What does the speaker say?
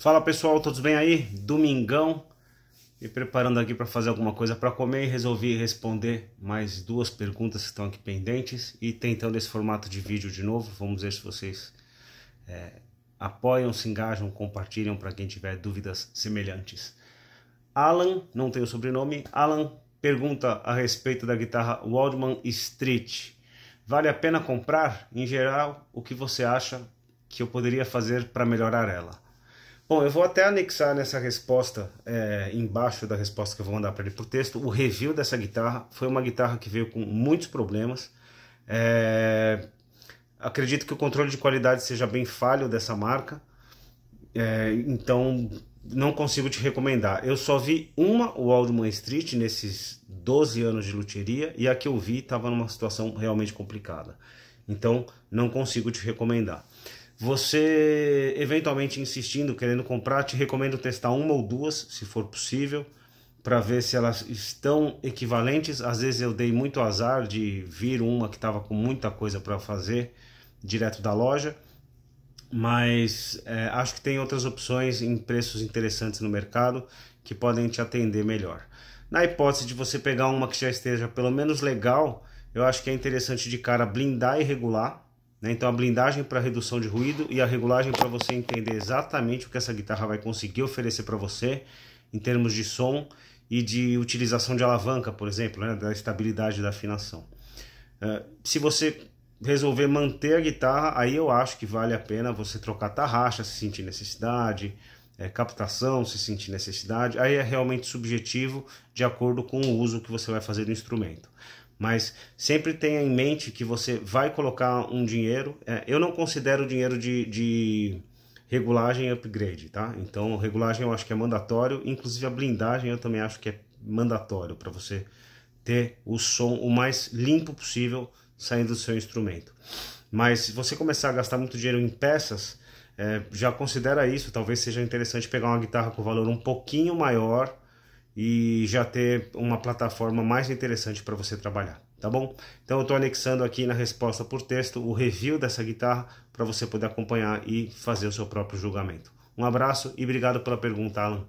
Fala pessoal, todos bem aí? Domingão, me preparando aqui para fazer alguma coisa para comer e resolvi responder mais duas perguntas que estão aqui pendentes e tentando esse formato de vídeo de novo. Vamos ver se vocês é, apoiam, se engajam, compartilham para quem tiver dúvidas semelhantes. Alan, não tem o sobrenome, Alan pergunta a respeito da guitarra Waldman Street. Vale a pena comprar? Em geral, o que você acha que eu poderia fazer para melhorar ela? Bom, eu vou até anexar nessa resposta, é, embaixo da resposta que eu vou mandar para ele por texto, o review dessa guitarra. Foi uma guitarra que veio com muitos problemas. É, acredito que o controle de qualidade seja bem falho dessa marca. É, então, não consigo te recomendar. Eu só vi uma Waldman Street nesses 12 anos de luteria e a que eu vi estava numa situação realmente complicada. Então, não consigo te recomendar. Você eventualmente insistindo, querendo comprar, te recomendo testar uma ou duas, se for possível, para ver se elas estão equivalentes. Às vezes eu dei muito azar de vir uma que estava com muita coisa para fazer direto da loja, mas é, acho que tem outras opções em preços interessantes no mercado que podem te atender melhor. Na hipótese de você pegar uma que já esteja pelo menos legal, eu acho que é interessante de cara blindar e regular né? Então a blindagem para redução de ruído e a regulagem para você entender exatamente o que essa guitarra vai conseguir oferecer para você em termos de som e de utilização de alavanca, por exemplo, né? da estabilidade da afinação. Uh, se você resolver manter a guitarra, aí eu acho que vale a pena você trocar tarraxa se sentir necessidade, é, captação se sentir necessidade. Aí é realmente subjetivo de acordo com o uso que você vai fazer do instrumento. Mas sempre tenha em mente que você vai colocar um dinheiro. É, eu não considero dinheiro de, de regulagem upgrade, tá? Então, regulagem eu acho que é mandatório, inclusive a blindagem eu também acho que é mandatório para você ter o som o mais limpo possível saindo do seu instrumento. Mas se você começar a gastar muito dinheiro em peças, é, já considera isso. Talvez seja interessante pegar uma guitarra com valor um pouquinho maior e já ter uma plataforma mais interessante para você trabalhar, tá bom? Então eu estou anexando aqui na resposta por texto o review dessa guitarra para você poder acompanhar e fazer o seu próprio julgamento. Um abraço e obrigado pela pergunta, Alan.